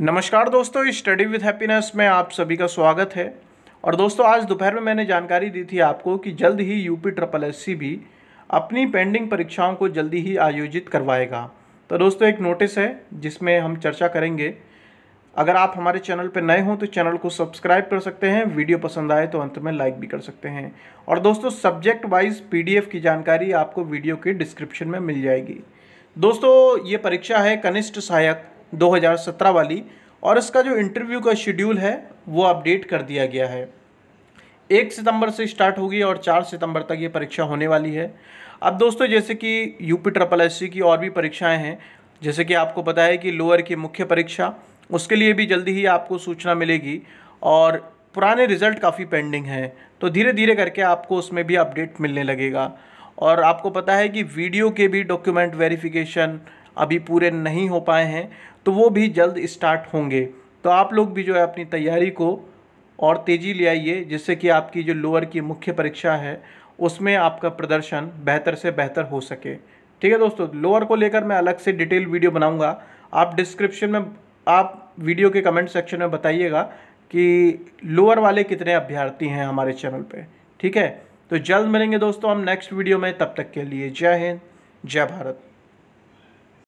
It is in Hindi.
नमस्कार दोस्तों स्टडी विथ हैप्पीनेस में आप सभी का स्वागत है और दोस्तों आज दोपहर में मैंने जानकारी दी थी आपको कि जल्द ही यूपी ट्रिपल एस भी अपनी पेंडिंग परीक्षाओं को जल्दी ही आयोजित करवाएगा तो दोस्तों एक नोटिस है जिसमें हम चर्चा करेंगे अगर आप हमारे चैनल पर नए हों तो चैनल को सब्सक्राइब कर सकते हैं वीडियो पसंद आए तो अंत में लाइक भी कर सकते हैं और दोस्तों सब्जेक्ट वाइज पी की जानकारी आपको वीडियो के डिस्क्रिप्शन में मिल जाएगी दोस्तों ये परीक्षा है कनिष्ठ सहायक 2017 वाली और इसका जो इंटरव्यू का शेड्यूल है वो अपडेट कर दिया गया है एक सितंबर से स्टार्ट होगी और चार सितंबर तक ये परीक्षा होने वाली है अब दोस्तों जैसे कि यूपी ट्रिपल एस की और भी परीक्षाएं हैं जैसे कि आपको पता है कि लोअर की मुख्य परीक्षा उसके लिए भी जल्दी ही आपको सूचना मिलेगी और पुराने रिजल्ट काफ़ी पेंडिंग हैं तो धीरे धीरे करके आपको उसमें भी अपडेट मिलने लगेगा और आपको पता है कि वीडियो के भी डॉक्यूमेंट वेरिफिकेशन अभी पूरे नहीं हो पाए हैं तो वो भी जल्द स्टार्ट होंगे तो आप लोग भी जो है अपनी तैयारी को और तेज़ी ले आइए जिससे कि आपकी जो लोअर की मुख्य परीक्षा है उसमें आपका प्रदर्शन बेहतर से बेहतर हो सके ठीक है दोस्तों लोअर को लेकर मैं अलग से डिटेल वीडियो बनाऊंगा आप डिस्क्रिप्शन में आप वीडियो के कमेंट सेक्शन में बताइएगा कि लोअर वाले कितने अभ्यर्थी हैं हमारे चैनल पे ठीक है तो जल्द मिलेंगे दोस्तों हम नेक्स्ट वीडियो में तब तक के लिए जय हिंद जय भारत